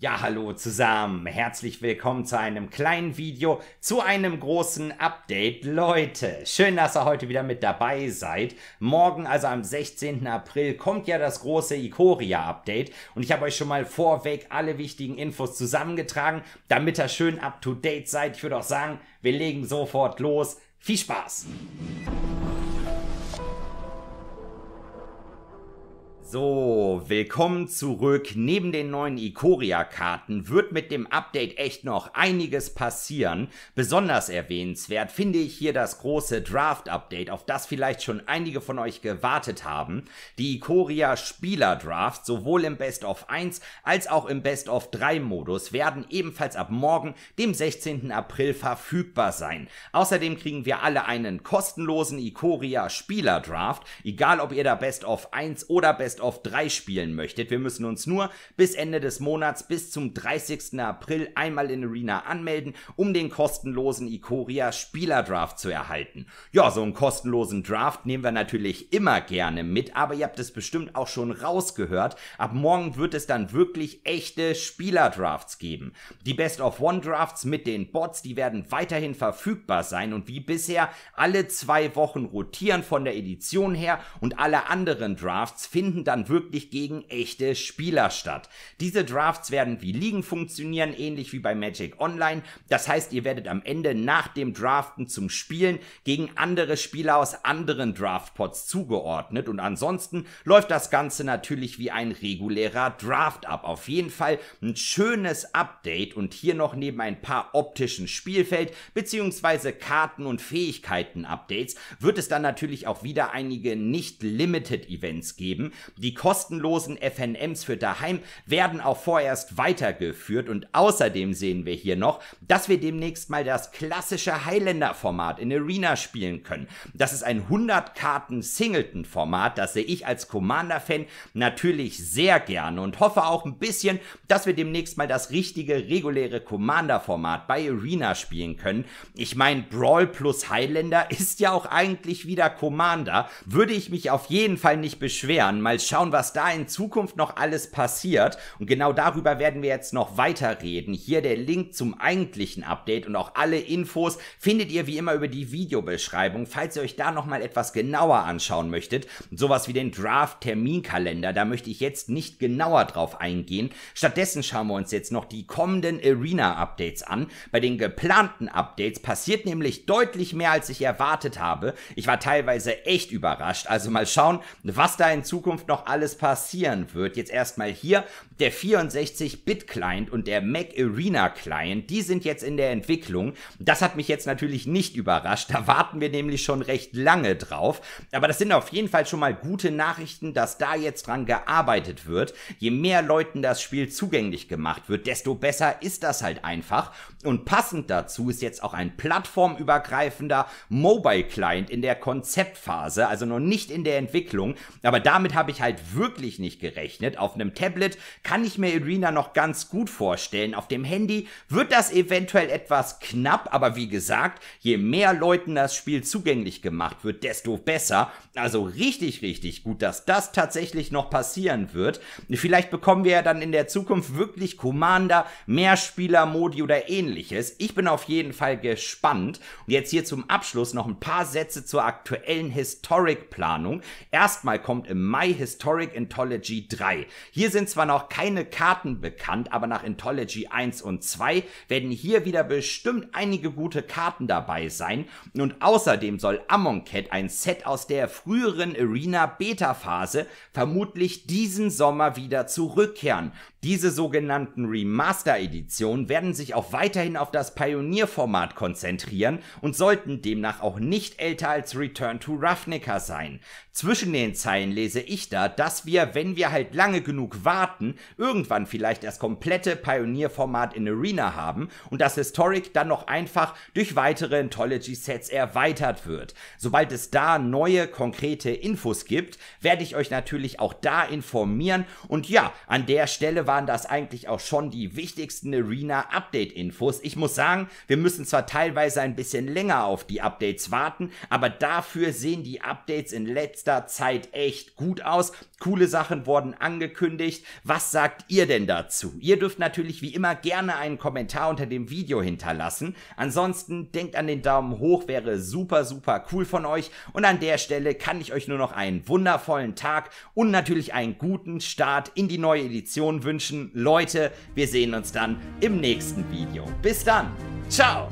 Ja, hallo zusammen. Herzlich willkommen zu einem kleinen Video, zu einem großen Update. Leute, schön, dass ihr heute wieder mit dabei seid. Morgen, also am 16. April, kommt ja das große Ikoria-Update. Und ich habe euch schon mal vorweg alle wichtigen Infos zusammengetragen, damit ihr schön up-to-date seid. Ich würde auch sagen, wir legen sofort los. Viel Spaß! So, willkommen zurück. Neben den neuen Ikoria-Karten wird mit dem Update echt noch einiges passieren. Besonders erwähnenswert finde ich hier das große Draft-Update, auf das vielleicht schon einige von euch gewartet haben. Die Ikoria-Spieler-Draft, sowohl im Best of 1 als auch im Best of 3-Modus, werden ebenfalls ab morgen, dem 16. April, verfügbar sein. Außerdem kriegen wir alle einen kostenlosen Ikoria-Spieler-Draft, egal ob ihr da Best of 1 oder Best Best of 3 spielen möchtet. Wir müssen uns nur bis Ende des Monats, bis zum 30. April einmal in Arena anmelden, um den kostenlosen Ikoria Spielerdraft zu erhalten. Ja, so einen kostenlosen Draft nehmen wir natürlich immer gerne mit, aber ihr habt es bestimmt auch schon rausgehört. Ab morgen wird es dann wirklich echte Spielerdrafts geben. Die Best of One Drafts mit den Bots, die werden weiterhin verfügbar sein und wie bisher alle zwei Wochen rotieren von der Edition her und alle anderen Drafts finden dann wirklich gegen echte Spieler statt. Diese Drafts werden wie Ligen funktionieren, ähnlich wie bei Magic Online. Das heißt, ihr werdet am Ende nach dem Draften zum Spielen gegen andere Spieler aus anderen Draftpots zugeordnet und ansonsten läuft das Ganze natürlich wie ein regulärer Draft ab. Auf jeden Fall ein schönes Update und hier noch neben ein paar optischen Spielfeld- bzw. Karten- und Fähigkeiten-Updates wird es dann natürlich auch wieder einige nicht Limited Events geben. Die kostenlosen FNMs für daheim werden auch vorerst weitergeführt und außerdem sehen wir hier noch, dass wir demnächst mal das klassische Highlander-Format in Arena spielen können. Das ist ein 100-Karten-Singleton-Format, das sehe ich als Commander-Fan natürlich sehr gerne und hoffe auch ein bisschen, dass wir demnächst mal das richtige reguläre Commander-Format bei Arena spielen können. Ich meine, Brawl plus Highlander ist ja auch eigentlich wieder Commander. Würde ich mich auf jeden Fall nicht beschweren. Mal schauen, was da in Zukunft noch alles passiert. Und genau darüber werden wir jetzt noch weiter Hier der Link zum eigentlichen Update und auch alle Infos findet ihr wie immer über die Videobeschreibung, falls ihr euch da nochmal etwas genauer anschauen möchtet. Sowas wie den Draft-Terminkalender, da möchte ich jetzt nicht genauer drauf eingehen. Stattdessen schauen wir uns jetzt noch die kommenden Arena-Updates an. Bei den geplanten Updates passiert nämlich deutlich mehr, als ich erwartet habe. Ich war teilweise echt überrascht. Also mal schauen, was da in Zukunft noch noch alles passieren wird. Jetzt erstmal hier der 64-Bit-Client und der Mac Arena-Client, die sind jetzt in der Entwicklung. Das hat mich jetzt natürlich nicht überrascht, da warten wir nämlich schon recht lange drauf. Aber das sind auf jeden Fall schon mal gute Nachrichten, dass da jetzt dran gearbeitet wird. Je mehr Leuten das Spiel zugänglich gemacht wird, desto besser ist das halt einfach. Und passend dazu ist jetzt auch ein plattformübergreifender Mobile Client in der Konzeptphase, also noch nicht in der Entwicklung. Aber damit habe ich halt wirklich nicht gerechnet. Auf einem Tablet kann ich mir Arena noch ganz gut vorstellen. Auf dem Handy wird das eventuell etwas knapp, aber wie gesagt, je mehr Leuten das Spiel zugänglich gemacht wird, desto besser. Also richtig, richtig gut, dass das tatsächlich noch passieren wird. Vielleicht bekommen wir ja dann in der Zukunft wirklich Commander, Mehrspieler-Modi oder ähnliches ähnliches. Ich bin auf jeden Fall gespannt. Und jetzt hier zum Abschluss noch ein paar Sätze zur aktuellen Historic-Planung. Erstmal kommt im Mai Historic Anthology 3. Hier sind zwar noch keine Karten bekannt, aber nach Anthology 1 und 2 werden hier wieder bestimmt einige gute Karten dabei sein. Und außerdem soll Amon ein Set aus der früheren Arena Beta Phase vermutlich diesen Sommer wieder zurückkehren. Diese sogenannten Remaster Editionen werden sich auch weiter weiterhin auf das pioneer konzentrieren und sollten demnach auch nicht älter als Return to Ravnica sein. Zwischen den Zeilen lese ich da, dass wir, wenn wir halt lange genug warten, irgendwann vielleicht das komplette pioneer in Arena haben und das Historic dann noch einfach durch weitere Anthology-Sets erweitert wird. Sobald es da neue, konkrete Infos gibt, werde ich euch natürlich auch da informieren und ja, an der Stelle waren das eigentlich auch schon die wichtigsten Arena-Update-Infos Infos. Ich muss sagen, wir müssen zwar teilweise ein bisschen länger auf die Updates warten, aber dafür sehen die Updates in letzter Zeit echt gut aus. Coole Sachen wurden angekündigt. Was sagt ihr denn dazu? Ihr dürft natürlich wie immer gerne einen Kommentar unter dem Video hinterlassen. Ansonsten denkt an den Daumen hoch, wäre super, super cool von euch. Und an der Stelle kann ich euch nur noch einen wundervollen Tag und natürlich einen guten Start in die neue Edition wünschen. Leute, wir sehen uns dann im nächsten Video. Bis dann. Ciao.